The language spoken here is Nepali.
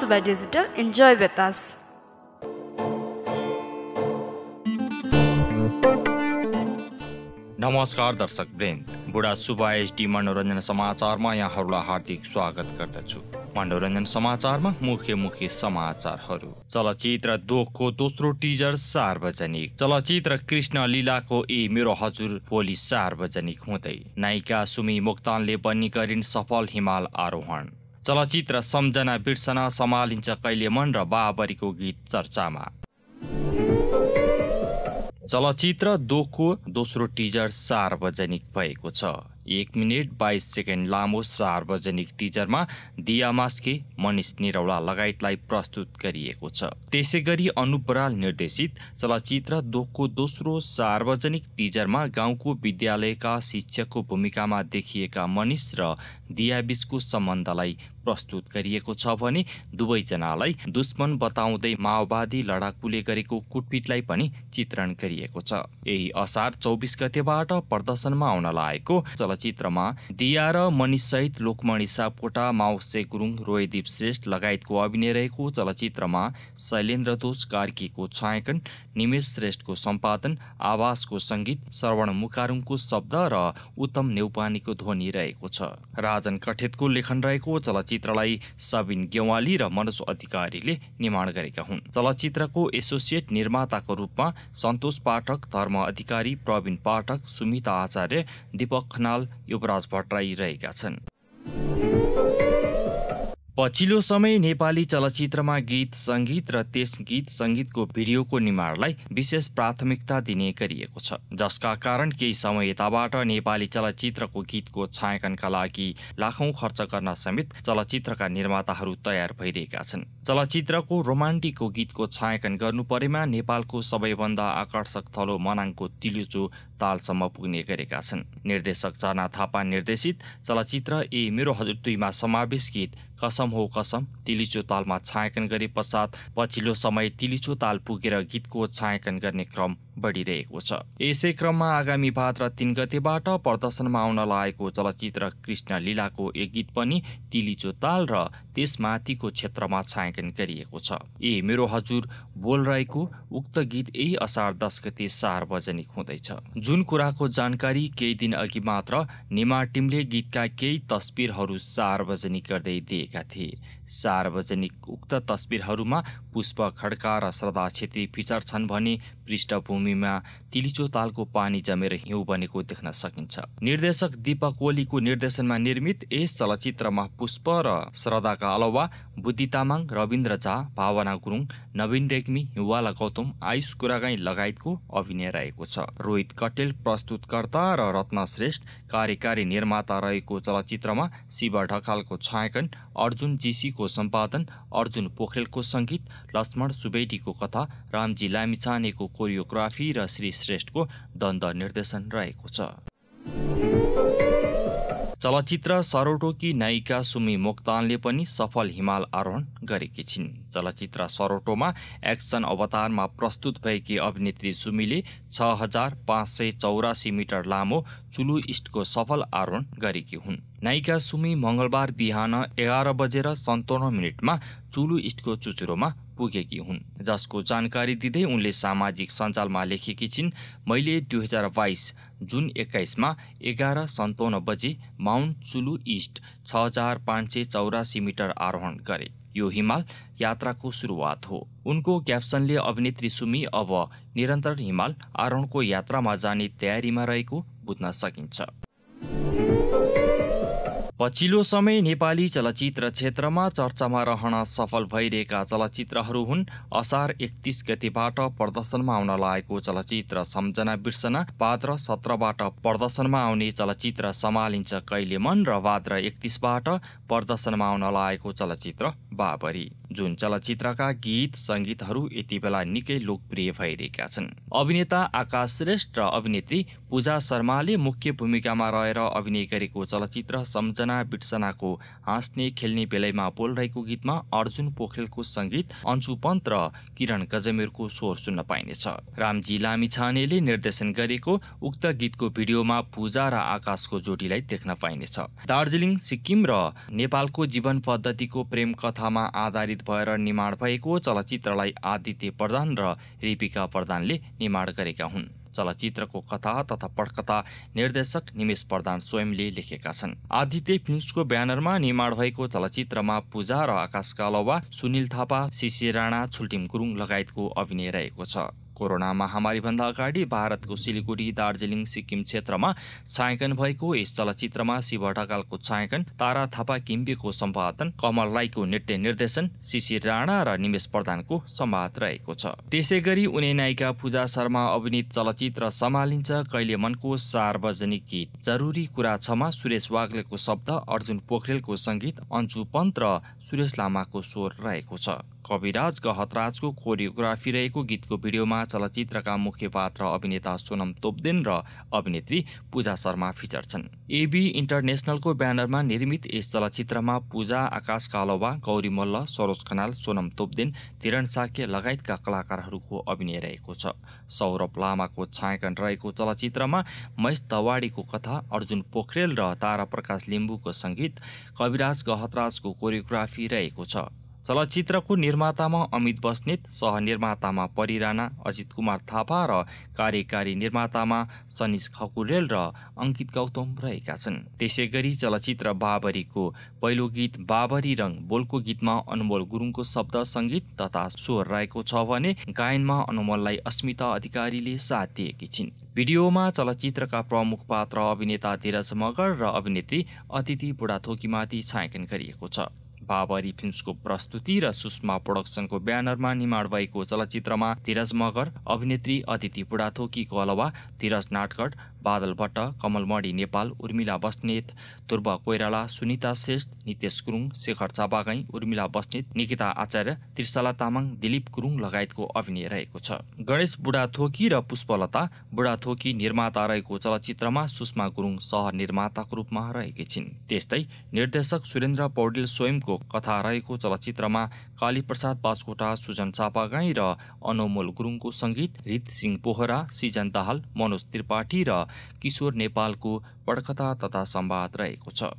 Suba Digital. Enjoy with us. नमस्कार दर्शक वृन्द बुढा एचडी मनोरञ्जन समाचारमा यहाँहरूलाई हार्दिक स्वागत गर्दछु मनोरञ्जन समाचारमा मुख्य मुख्य समाचारहरू चलचित्र दोखको दोस्रो टिजर सार्वजनिक चलचित्र कृष्ण लीलाको ए मेरो हजुर भोलि सार्वजनिक हुँदै नायिका सुमी मोक्तानले बन्नी गरिन् सफल हिमाल आरोहण चलचित्र सम्झना बिर्सन सम्हालिन्छ कहिले मन र बाबरीको गीत चर्चामा चलचित्र दोको दोस्रो टिजर सार्वजनिक भएको छ एक मिनट बाइस सेकेन्ड लामो सार्वजनिक टिजरमा दिया मास्के मनिष निरौला लगायतलाई प्रस्तुत गरिएको छ त्यसै गरी अनुप निर्देशित चलचित्र दोको दोस्रो सार्वजनिक टिजरमा गाउँको विद्यालयका शिक्षकको भूमिकामा देखिएका मनिष र दियाबीचको सम्बन्धलाई प्रस्तुत गरिएको छ भने दुवैजनालाई दुश्मन बताउँदै माओवादी लडाकुले गरेको कुटपिटलाई पनि चित्रण गरिएको छ यही असार चौबिस गतेबाट प्रदर्शनमा आउन लागेको चलचित्रमा दिया र मनिषसहित लोकमणि सापकोटा माउसे गुरुङ रोयदीप श्रेष्ठ लगायतको अभिनय रहेको चलचित्रमा शैलेन्द्र दोष कार्कीको छायाङ्कन निमेश श्रेष्ठको सम्पादन आवासको सङ्गीत श्रवण मुकारुङको शब्द र उत्तम नेउपानीको ध्वनि रहेको छ राजन कठेतको लेखन रहेको चलचित्र चलचित्रलाई सबिन गेवाली र मनोज अधिकारीले निर्माण गरेका हुन् चलचित्रको एसोसिएट निर्माताको रूपमा सन्तोष पाठक धर्म अधिकारी प्रवीण पाठक सुमिता आचार्य दीपक खनाल युवराज भट्टराई रहेका छन् पछिल्लो समय नेपाली चलचित्रमा गीत सङ्गीत र त्यस गीत सङ्गीतको भिडियोको निर्माणलाई विशेष प्राथमिकता दिने गरिएको छ जसका कारण केही समय यताबाट नेपाली चलचित्रको गीतको छायाङ्कनका लागि लाखौँ खर्च गर्न समेत चलचित्रका निर्माताहरू तयार भइरहेका छन् चलचित्रको रोमान्टिकको गीतको छायाङ्कन गर्नु परेमा नेपालको सबैभन्दा आकर्षक थलो मनाङको तिलुचो तालसम्म पुग्ने गरेका छन् निर्देशक चना थापा निर्देशित चलचित्र ए मेरो हजुर दुईमा समावेश गीत कसम हो कसम तिलिचो तालमा छायाङ्कन गरे पश्चात पछिल्लो समय तिलिचो ताल पुगेर गीतको छायाङ्कन गर्ने क्रम बढिरहेको छ यसै क्रममा आगामी भाद्र तिन गतेबाट प्रदर्शनमा आउन लागेको चलचित्र कृष्ण लीलाको एक गीत पनि तिलिचो ताल र त्यसमाथिको क्षेत्रमा छायाङ्कन गरिएको छ ए मेरो हजुर बोल रहेको उक्त गीत यही असार दस गते सार्वजनिक हुँदैछ जुन कुराको जानकारी केही दिन अघि मात्र निमा टिमले गीतका केही तस्बिरहरू सार्वजनिक गर्दै दिएका थिए सार्वजनिक उक्त तस्बिरहरूमा पुष्प खड्का र श्रद्धा छेत्री फिचर छन् भने पृष्ठभूमिमा तिलिचो तालको पानी जमेर हिउँ बनेको देख्न सकिन्छ निर्देशक दीपक ओलीको निर्देशनमा निर्मित यस चलचित्रमा पुष्प र श्रद्धाका अलावा बुद्धि तामाङ रविन्द्र झा भावना गुरुङ नवीन रेग्मी हिवाला गौतम आयुष कुरागाई लगायतको अभिनय रहेको छ रोहित कटेल प्रस्तुतकर्ता र रत्न श्रेष्ठ कार्यकारी निर्माता रहेको चलचित्रमा शिव ढकालको छायाङ्कन अर्जुन जीसीको सम्पादन अर्जुन पोखरेलको सङ्गीत लक्ष्मण सुबेटीको कथा रामजी लामिछानेको कोरियोग्राफी र श्री श्रेष्ठको द्वन्द निर्देशन रहेको छ चलचित्र सरोटोकी नायिका सुमी मोक्तानले पनि सफल हिमाल आरोहण गरेकी छिन् चलचित्र सरोटोमा एक्सन अवतारमा प्रस्तुत भएकी अभिनेत्री सुमीले छ हजार पाँच सय चौरासी मिटर लामो चुलु इस्टको सफल आरोहण गरेकी हुन् नायिका सुमी मङ्गलबार बिहान एघार बजेर सन्ताउन्न मिनटमा चुलु इस्टको चुचुरोमा पुगेकी हुन् जसको जानकारी दिँदै उनले सामाजिक सञ्जालमा लेखेकी छिन् मैले दुई हजार बाइस जुन एक्काइसमा एघार सन्ताउन्न बजे माउन्ट चुलु इस्ट छ हजार पाँच सय चौरासी मिटर आरोहण गरे यो हिमाल यात्राको सुरुवात हो उनको क्याप्सनले अभिनेत्री सुमी अब निरन्तर हिमाल आरोहणको यात्रामा जाने तयारीमा रहेको बुझ्न सकिन्छ पछिल्लो समय नेपाली चलचित्र क्षेत्रमा चर्चामा रहन सफल भइरहेका चलचित्रहरू हुन् असार एकतिस गतिबाट प्रदर्शनमा आउन लागेको चलचित्र सम्झना बिर्सना पात्र सत्रबाट प्रदर्शनमा आउने चलचित्र सम्हालिन्छ कहिले मन र भाद्र एकतिसबाट प्रदर्शनमा आउन लागेको चलचित्र बाबरी जुन चलचित्रका गीत सङ्गीतहरू यति बेला निकै लोकप्रिय भइरहेका छन् अभिनेता आकाश श्रेष्ठ र अभिनेत्री पूजा शर्माले मुख्य भूमिकामा रहेर अभिनय गरेको चलचित्र सम्झना बिर्सनाको हाँस्ने खेल्ने बेलैमा बोलिरहेको गीतमा अर्जुन पोखरेलको सङ्गीत अन्सु पन्त र किरण गजमेरको स्वर सुन्न पाइनेछ रामजी लामिछानेले निर्देशन गरेको उक्त गीतको भिडियोमा पूजा र आकाशको जोडीलाई देख्न पाइनेछ दार्जिलिङ सिक्किम र नेपालको जीवन पद्धतिको प्रेम कथामा आधारित भएर निर्माण भएको चलचित्रलाई आदित्य प्रधान र रिपिका प्रधानले निर्माण गरेका हुन् चलचित्रको कथा तथा पटकथा निर्देशक निमेश प्रधान स्वयंले लेखेका छन् आदित्य फिल्मको ब्यानरमा निर्माण भएको चलचित्रमा पूजा र आकाश कालवा सुनिल थापा सिसी राणा छुल्टिम गुरुङ लगायतको अभिनय रहेको छ कोरोना महामारीभन्दा अगाडि भारतको सिलिगुडी दार्जिलिङ सिक्किम क्षेत्रमा छायाङ्कन भएको यस चलचित्रमा शिव ढकालको छायाङ्कन तारा थापा किम्बीको सम्पादन कमल राईको नृत्य निर्देशन शिशिर राणा र निमेश प्रधानको सम्वाद रहेको छ त्यसै गरी उनी नायिका पूजा शर्मा अभिनीत चलचित्र सम्हालिन्छ कहिले मनको सार्वजनिक गीत जरुरी कुरा छमा सुरेश वाग्लेको शब्द अर्जुन पोखरेलको सङ्गीत अन्जु पन्त र सुरेश लामाको स्वर रहेको छ कविराज गहतराजको कोरियोग्राफी रहेको गीतको भिडियोमा चलचित्रका मुख्य पात्र अभिनेता सोनम तोप्देन र अभिनेत्री पूजा शर्मा फिचर छन् एबी इन्टरनेसनलको ब्यानरमा निर्मित यस चलचित्रमा पूजा आकाश कालोवा गौरी मल्ल सरोज खनाल सोनम तोप्देन किरण साक्य लगायतका कलाकारहरूको अभिनय रहेको छ सौरभ लामाको छायाङ्कन रहेको चलचित्रमा महेश तवाडीको कथा अर्जुन पोखरेल र तारा प्रकाश लिम्बूको सङ्गीत कविराज गहतराजको कोरियोग्राफी रहेको छ चलचित्रको निर्मातामा अमित बस्नेत सहनिर्मातामा राणा अजित कुमार थापा र कार्यकारी निर्मातामा सनिज खकुरेल र अङ्कित गौतम रहेका छन् त्यसै गरी चलचित्र बाबरीको पहिलो गीत बाबरी रङ बोलको गीतमा अनुमोल गुरुङको शब्द सङ्गीत तथा स्वर रहेको छ भने गायनमा अनुमोललाई अस्मिता अधिकारीले साथ दिएकी छिन् भिडियोमा चलचित्रका प्रमुख पात्र अभिनेता धीरज मगर र अभिनेत्री अतिथि बुढाथोकीमाथि छायाङ्कन गरिएको छ बाबरी फिल्मको प्रस्तुति र सुषमा प्रोडक्सनको ब्यानरमा निर्माण भएको चलचित्रमा धीरज मगर अभिनेत्री अतिथि बुढाथोकीको अलावा धीरज नाटकट बादल भट्ट कमलमणि नेपाल उर्मिला बस्नेत तुर्ब कोइराला सुनिता श्रेष्ठ नितेश गुरुङ शेखर चाबागाई उर्मिला बस्नेत निकिता आचार्य त्रिशला तामाङ दिलीप गुरुङ लगायतको अभिनय रहेको छ गणेश बुढाथोकी र पुष्पलता बुढाथोकी निर्माता रहेको चलचित्रमा सुषमा गुरुङ सह निर्माताको रूपमा रहेकी छिन् त्यस्तै निर्देशक सुरेन्द्र पौडेल स्वयंको कथा रहेको चलचित्रमा कालीप्रसाद बासकोटा सुजन चापागाई र अनोमोल गुरुङको सङ्गीत रित सिंह पोखरा सिजन दाहाल मनोज त्रिपाठी र किशोर नेपालको पडखता तथा सम्वाद रहेको छ